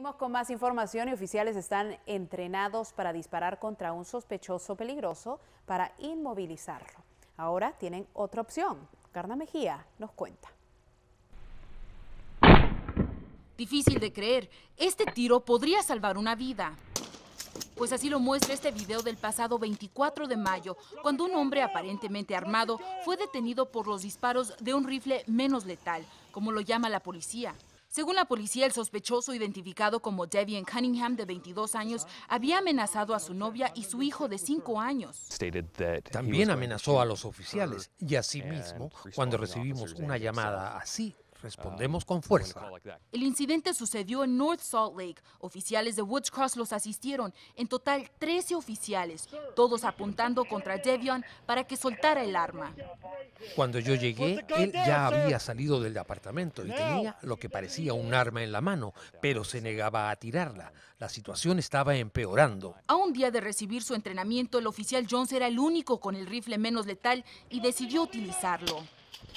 Seguimos con más información y oficiales están entrenados para disparar contra un sospechoso peligroso para inmovilizarlo. Ahora tienen otra opción. Carna Mejía nos cuenta. Difícil de creer, este tiro podría salvar una vida. Pues así lo muestra este video del pasado 24 de mayo, cuando un hombre aparentemente armado fue detenido por los disparos de un rifle menos letal, como lo llama la policía. Según la policía, el sospechoso identificado como Devian Cunningham, de 22 años, había amenazado a su novia y su hijo de 5 años. También amenazó a los oficiales y a mismo cuando recibimos una llamada así Respondemos ah, con fuerza. El incidente sucedió en North Salt Lake. Oficiales de Woods Cross los asistieron, en total 13 oficiales, todos apuntando contra Devion para que soltara el arma. Cuando yo llegué, él ya había salido del departamento y tenía lo que parecía un arma en la mano, pero se negaba a tirarla. La situación estaba empeorando. A un día de recibir su entrenamiento, el oficial Jones era el único con el rifle menos letal y decidió utilizarlo.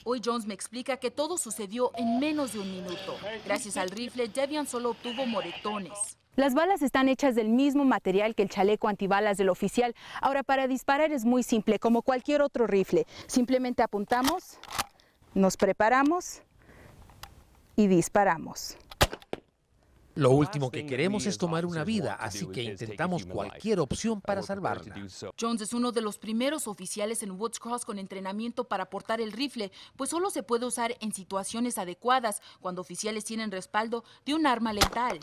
Hoy Jones me explica que todo sucedió en menos de un minuto. Gracias al rifle, Devian solo obtuvo moretones. Las balas están hechas del mismo material que el chaleco antibalas del oficial. Ahora, para disparar es muy simple, como cualquier otro rifle. Simplemente apuntamos, nos preparamos y disparamos. Lo último que queremos es tomar una vida, así que intentamos cualquier opción para salvarla. Jones es uno de los primeros oficiales en Woods Cross con entrenamiento para portar el rifle, pues solo se puede usar en situaciones adecuadas, cuando oficiales tienen respaldo de un arma letal.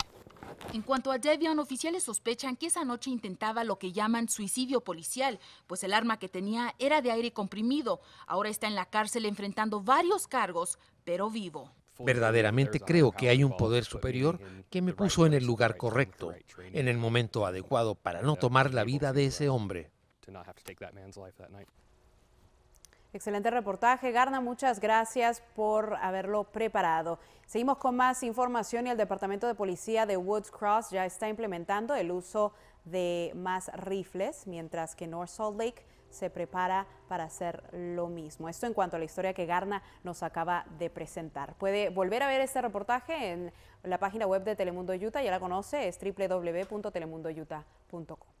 En cuanto a Devian, oficiales sospechan que esa noche intentaba lo que llaman suicidio policial, pues el arma que tenía era de aire comprimido. Ahora está en la cárcel enfrentando varios cargos, pero vivo. Verdaderamente creo que hay un poder superior que me puso en el lugar correcto, en el momento adecuado para no tomar la vida de ese hombre. Excelente reportaje, Garna, muchas gracias por haberlo preparado. Seguimos con más información y el Departamento de Policía de Woods Cross ya está implementando el uso de de más rifles, mientras que North Salt Lake se prepara para hacer lo mismo. Esto en cuanto a la historia que Garna nos acaba de presentar. Puede volver a ver este reportaje en la página web de Telemundo Utah, ya la conoce, es www.telemundoyuta.com.